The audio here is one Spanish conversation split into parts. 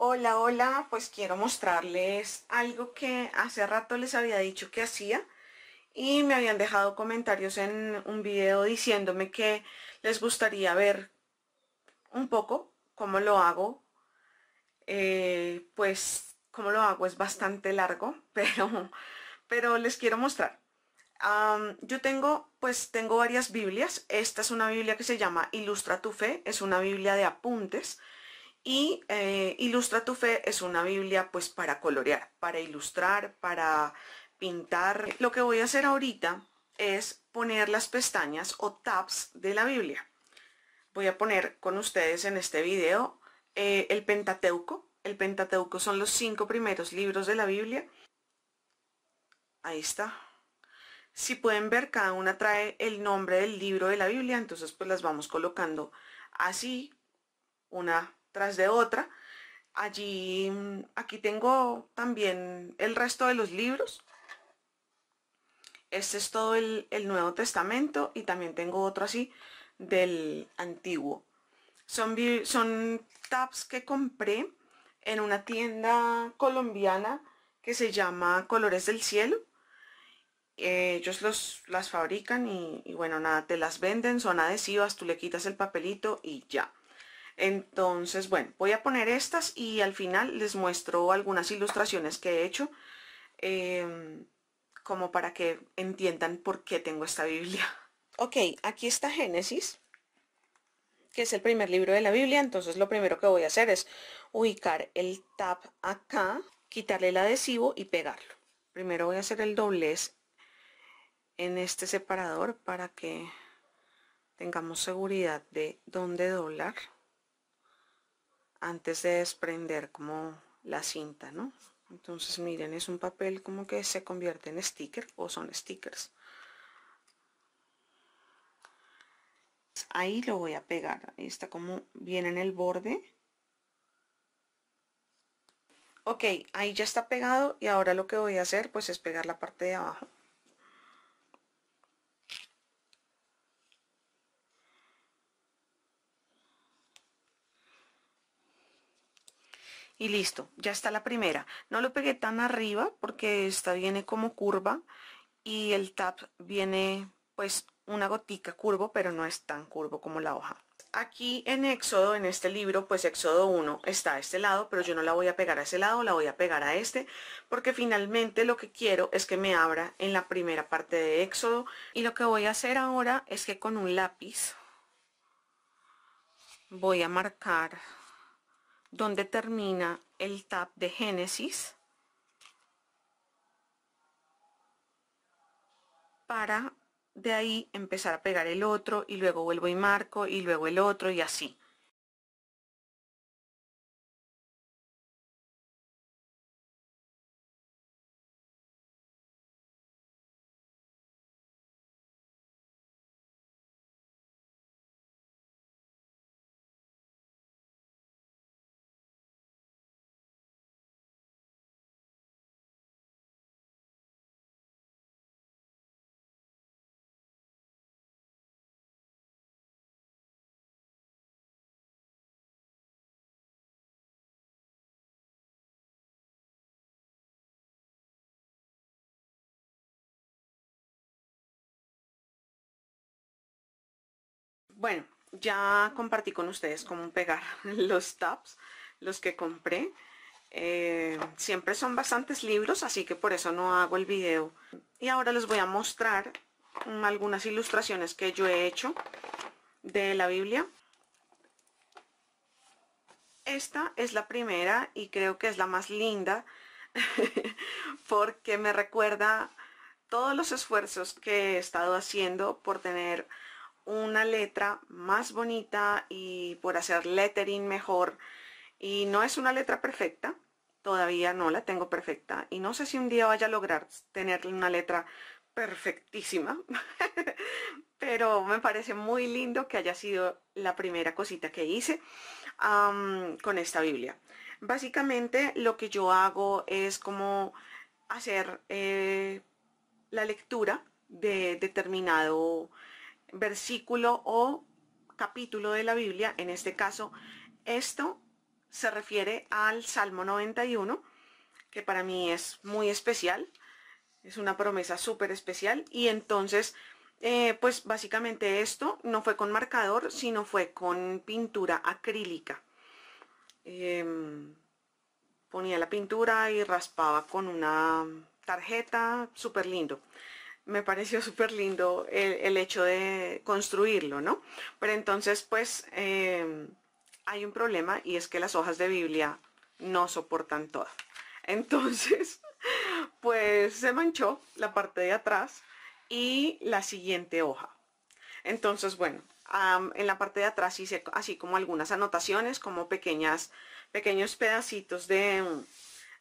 Hola, hola, pues quiero mostrarles algo que hace rato les había dicho que hacía y me habían dejado comentarios en un video diciéndome que les gustaría ver un poco cómo lo hago. Eh, pues cómo lo hago es bastante largo, pero, pero les quiero mostrar. yo tengo, pues tengo varias Biblias. Esta es una Biblia que se llama Ilustra tu Fe, es una Biblia de apuntes. Y eh, Ilustra tu fe es una Biblia pues para colorear, para ilustrar, para pintar. Lo que voy a hacer ahorita es poner las pestañas o tabs de la Biblia. Voy a poner con ustedes en este video eh, el Pentateuco. El Pentateuco son los cinco primeros libros de la Biblia. Ahí está. Si pueden ver, cada una trae el nombre del libro de la Biblia, entonces pues las vamos colocando así, una de otra. Allí, mm, aquí tengo también el resto de los libros. Este es todo el, Nuevo Testamento y también tengo otro así del Antiguo. Son, son tabs que compré en una tienda colombiana que se llama Colores del Cielo. ellos los, las fabrican y, bueno, nada, te las venden, son adhesivas, tú le quitas el papelito y ya. Entonces, bueno, voy a poner estas y al final les muestro algunas ilustraciones que he hecho em, como para que entiendan por qué tengo esta Biblia. Ok, aquí está Génesis, que es el primer libro de la Biblia, entonces lo primero que voy a hacer es ubicar el tab acá, quitarle el adhesivo y pegarlo. Primero voy a hacer el doblez en este separador para que tengamos seguridad de dónde doblar antes de desprender como la cinta, ¿no? Entonces miren, es un papel como que se convierte en sticker o son stickers. Ahí lo voy a pegar, ahí está como bien en el borde. Ok, ahí ya está pegado y ahora lo que voy a hacer pues es pegar la parte de abajo. y listo, ya está la primera. No lo pegué tan arriba porque esta viene como curva y el tap viene pues una gotica curvo, pero no es tan curvo como la hoja. Aquí en Éxodo, en este libro, pues Éxodo 1 está a este lado, pero yo no la voy a pegar a ese lado, la voy a pegar a este, porque finalmente lo que quiero es que me abra en la primera parte de Éxodo. Y lo que voy a hacer ahora es que con un lápiz voy a marcar donde termina el tab de Génesis para de ahí empezar a pegar el otro y luego vuelvo y marco y luego el otro y así. Bueno, ya compartí con ustedes cómo pegar los tabs, los que compré. Eh, siempre son bastantes libros, así que por eso no hago el video. Y ahora les voy a mostrar algunas ilustraciones que yo he hecho de la Biblia. Esta es la primera y creo que es la más linda porque me recuerda todos los esfuerzos que he estado haciendo por tener una letra más bonita y por hacer lettering mejor. Y no es una letra perfecta, todavía no la tengo perfecta. Y no sé si un día vaya a lograr tener una letra perfectísima. Pero me parece muy lindo que haya sido la primera cosita que hice con esta Biblia. Básicamente lo que yo hago es como hacer eh, la lectura de determinado versículo o capítulo de la Biblia, en este caso esto se refiere al Salmo 91, que para mí es muy especial, es una promesa súper especial, y entonces, eh, pues básicamente esto no fue con marcador, sino fue con pintura acrílica. Em, ponía la pintura y raspaba con una tarjeta, súper lindo me pareció súper lindo el, hecho de construirlo, ¿no? Pero entonces, pues, em, hay un problema y es que las hojas de Biblia no soportan todo. Entonces, pues se manchó la parte de atrás y la siguiente hoja. Entonces, bueno, en la parte de atrás hice así como algunas anotaciones, como pequeñas, pequeños pedacitos de,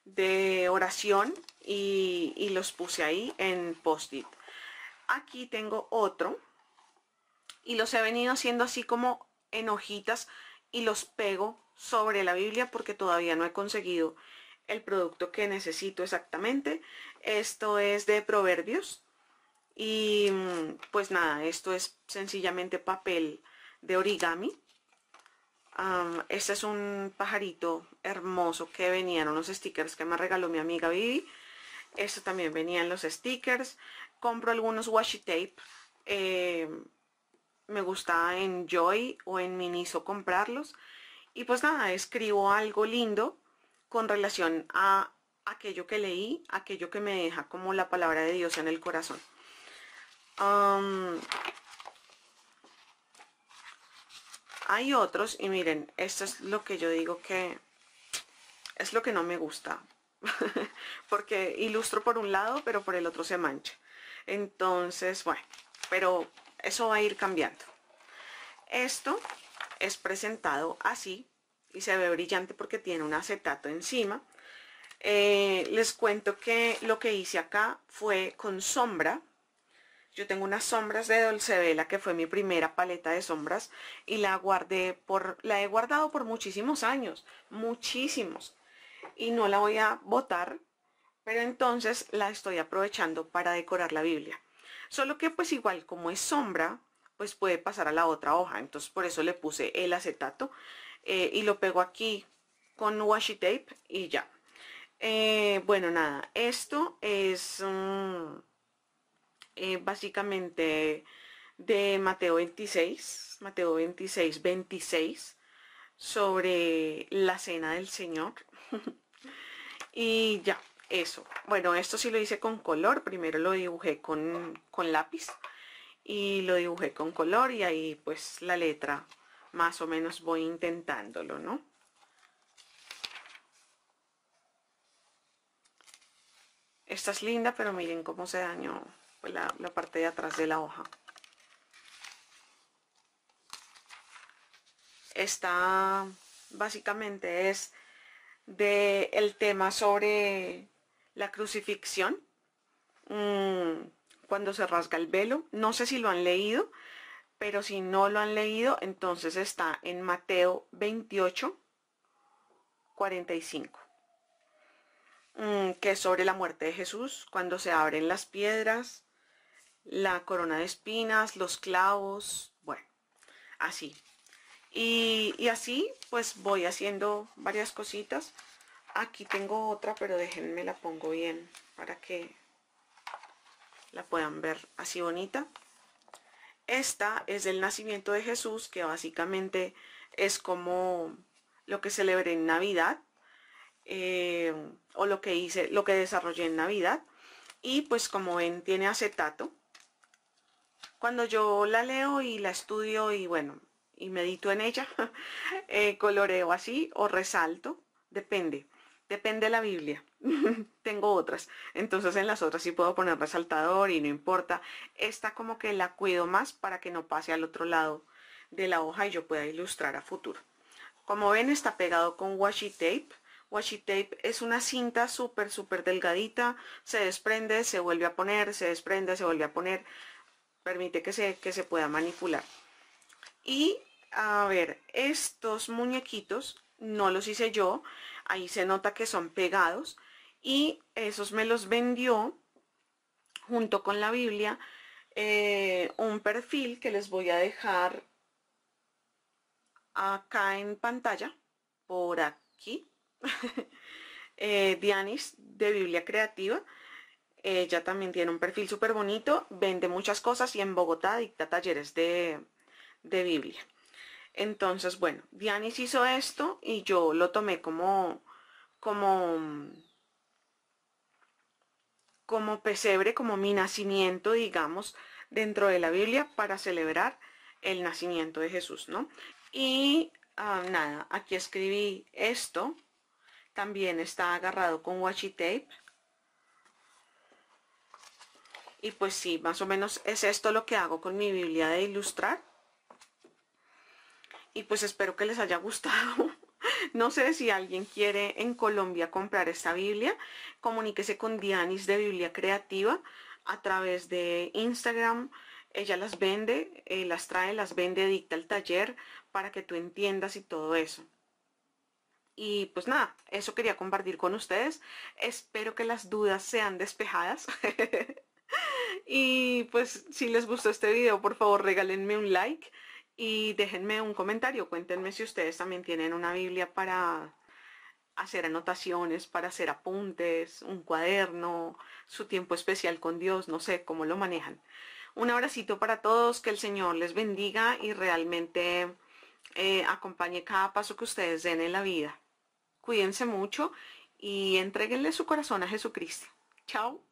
de oración y, los puse ahí en post-it. Aquí tengo otro y los he venido haciendo así como en hojitas y los pego sobre la Biblia porque todavía no he conseguido el producto que necesito exactamente. Esto es de Proverbios y mm, pues nada, esto es sencillamente papel de origami. este es un pajarito hermoso que venían unos stickers que me regaló mi amiga Vivi esto también venían los stickers. Compro algunos washi tape. Eh, me gustaba en Joy o en Miniso comprarlos. Y pues nada, escribo algo lindo con relación a aquello que leí, aquello que me deja como la palabra de Dios en el corazón. hay otros, y miren, esto es lo que yo digo que es lo que no me gusta, porque ilustro por un lado, pero por el otro se mancha. Entonces, bueno, pero eso va a ir cambiando. Esto es presentado así y se ve brillante porque tiene un acetato encima. Eh, les cuento que lo que hice acá fue con sombra. Yo tengo unas sombras de Dolce Vela que fue mi primera paleta de sombras y la guardé por, la he guardado por muchísimos años, muchísimos y no la voy a botar, pero entonces la estoy aprovechando para decorar la Biblia. Solo que pues igual como es sombra, pues puede pasar a la otra hoja, entonces por eso le puse el acetato eh, y lo pego aquí con washi tape y ya. Eh, bueno, nada, esto es mm, eh, básicamente de Mateo 26, Mateo 26, 26, sobre la cena del Señor. Y ya, eso. Bueno, esto sí lo hice con color. Primero lo dibujé con, lápiz y lo dibujé con color y ahí pues la letra más o menos voy intentándolo, ¿no? Esta es linda, pero miren cómo se dañó pues, la, la parte de atrás de la hoja. Esta básicamente es del tema sobre la crucifixión, mm, cuando se rasga el velo. No sé si lo han leído, pero si no lo han leído, entonces está en Mateo 28, 45, mm, que es sobre la muerte de Jesús, cuando se abren las piedras, la corona de espinas, los clavos, bueno, así y, así pues voy haciendo varias cositas aquí tengo otra pero déjenme la pongo bien para que la puedan ver así bonita esta es del nacimiento de Jesús que básicamente es como lo que celebré en Navidad eh, o lo que hice, lo que desarrollé en Navidad y pues como ven tiene acetato cuando yo la leo y la estudio y bueno, y medito en ella, eh, coloreo así o resalto, depende, depende de la Biblia. Tengo otras, entonces en las otras sí puedo poner resaltador y no importa. Esta como que la cuido más para que no pase al otro lado de la hoja y yo pueda ilustrar a futuro. Como ven está pegado con washi tape. Washi tape es una cinta súper súper delgadita, se desprende, se vuelve a poner, se desprende, se vuelve a poner, permite que se, que se pueda manipular. Y a ver, estos muñequitos no los hice yo, ahí se nota que son pegados y esos me los vendió junto con la Biblia eh, un perfil que les voy a dejar acá en pantalla, por aquí, eh, Dianis de Biblia Creativa. Ella también tiene un perfil súper bonito, vende muchas cosas y en Bogotá dicta talleres de Biblia. Entonces, bueno, Dianis hizo esto y yo lo tomé como, como, mm, como pesebre, como mi nacimiento, digamos, dentro de la Biblia para celebrar el nacimiento de Jesús, ¿no? Y ah, nada, aquí escribí esto, también está agarrado con washi tape. Y pues sí, más o menos es esto lo que hago con mi Biblia de ilustrar y pues espero que les haya gustado. No sé si alguien quiere en Colombia comprar esta Biblia, comuníquese con Dianis de Biblia Creativa a través de Instagram. Ella las vende, eh, las trae, las vende, dicta el taller para que tú entiendas y todo eso. Y pues nada, eso quería compartir con ustedes. Espero que las dudas sean despejadas. y pues si les gustó este video, por favor regálenme un like y déjenme un comentario, cuéntenme si ustedes también tienen una Biblia para hacer anotaciones, para hacer apuntes, un cuaderno, su tiempo especial con Dios, no sé cómo lo manejan. Un abracito para todos, que el Señor les bendiga y realmente eh, acompañe cada paso que ustedes den en la vida. Cuídense mucho y entreguenle su corazón a Jesucristo. Chao.